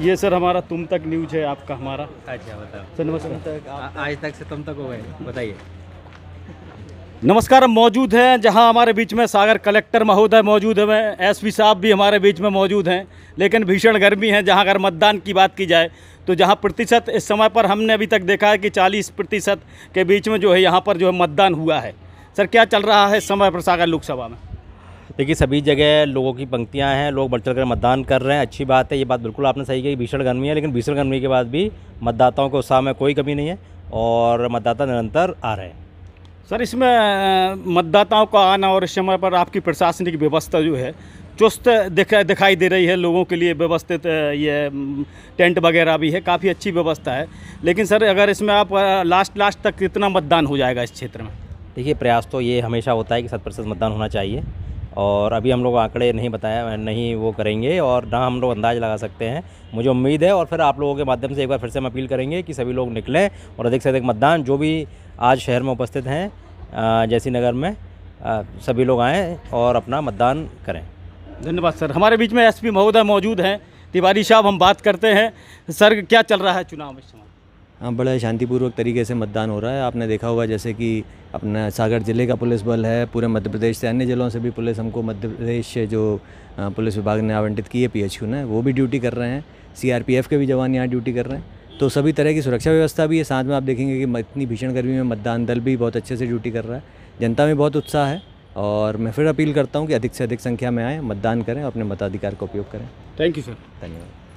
ये सर हमारा तुम तक न्यूज है आपका हमारा अच्छा बताओ सर नमस्कार आज तक से तुम तक हो गए बताइए नमस्कार हम मौजूद हैं जहां हमारे बीच में सागर कलेक्टर महोदय मौजूद हैं एसपी साहब भी हमारे बीच में मौजूद हैं लेकिन भीषण गर्मी है जहां अगर मतदान की बात की जाए तो जहां प्रतिशत इस समय पर हमने अभी तक देखा है कि 40 प्रतिशत के बीच में जो है यहां पर जो है मतदान हुआ है सर क्या चल रहा है इस समय पर सागर लोकसभा में देखिए सभी जगह लोगों की पंक्तियाँ हैं लोग बढ़ चढ़ कर मतदान कर रहे हैं अच्छी बात है ये बात बिल्कुल आपने सही कही भीषण गर्मी है लेकिन भीषण गर्मी के बाद भी मतदाताओं के उत्साह में कोई कमी नहीं है और मतदाता निरंतर आ रहे हैं सर इसमें मतदाताओं का आना और इस समय पर आपकी प्रशासनिक व्यवस्था जो है चुस्त दिखा दिखाई दे रही है लोगों के लिए व्यवस्थित ये टेंट वगैरह भी है काफ़ी अच्छी व्यवस्था है लेकिन सर अगर इसमें आप लास्ट लास्ट तक कितना मतदान हो जाएगा इस क्षेत्र में देखिए प्रयास तो ये हमेशा होता है कि शत प्रतिशत मतदान होना चाहिए और अभी हम लोग आंकड़े नहीं बताया नहीं वो करेंगे और ना हम लोग अंदाज़ लगा सकते हैं मुझे उम्मीद है और फिर आप लोगों के माध्यम से एक बार फिर से हम अपील करेंगे कि सभी लोग निकलें और अधिक से अधिक मतदान जो भी आज शहर में उपस्थित हैं जैसी नगर में सभी लोग आएँ और अपना मतदान करें धन्यवाद सर हमारे बीच में एस महोदय मौजूद हैं तिवारी साहब हम बात करते हैं सर क्या चल रहा है चुनाव में हाँ, बड़े शांतिपूर्वक तरीके से मतदान हो रहा है आपने देखा होगा जैसे कि अपना सागर ज़िले का पुलिस बल है पूरे मध्य प्रदेश से अन्य ज़िलों से भी पुलिस हमको मध्य प्रदेश से जो हाँ, पुलिस विभाग ने आवंटित की है पी ने वो भी ड्यूटी कर रहे हैं सी के भी जवान यहाँ ड्यूटी कर रहे हैं तो सभी तरह की सुरक्षा व्यवस्था भी है साथ में आप देखेंगे कि इतनी भीषण गर्मी में मतदान दल भी बहुत अच्छे से ड्यूटी कर रहा है जनता में बहुत उत्साह है और मैं फिर अपील करता हूँ कि अधिक से अधिक संख्या में आएँ मतदान करें अपने मताधिकार का उपयोग करें थैंक यू सर धन्यवाद